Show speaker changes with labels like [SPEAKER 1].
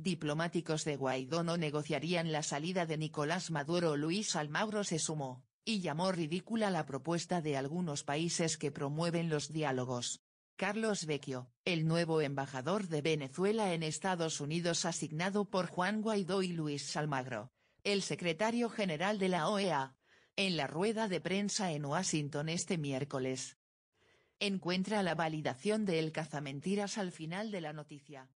[SPEAKER 1] Diplomáticos de Guaidó no negociarían la salida de Nicolás Maduro. Luis Almagro se sumó, y llamó ridícula la propuesta de algunos países que promueven los diálogos. Carlos Vecchio, el nuevo embajador de Venezuela en Estados Unidos asignado por Juan Guaidó y Luis Almagro, el secretario general de la OEA, en la rueda de prensa en Washington este miércoles. Encuentra la validación El cazamentiras al final de la noticia.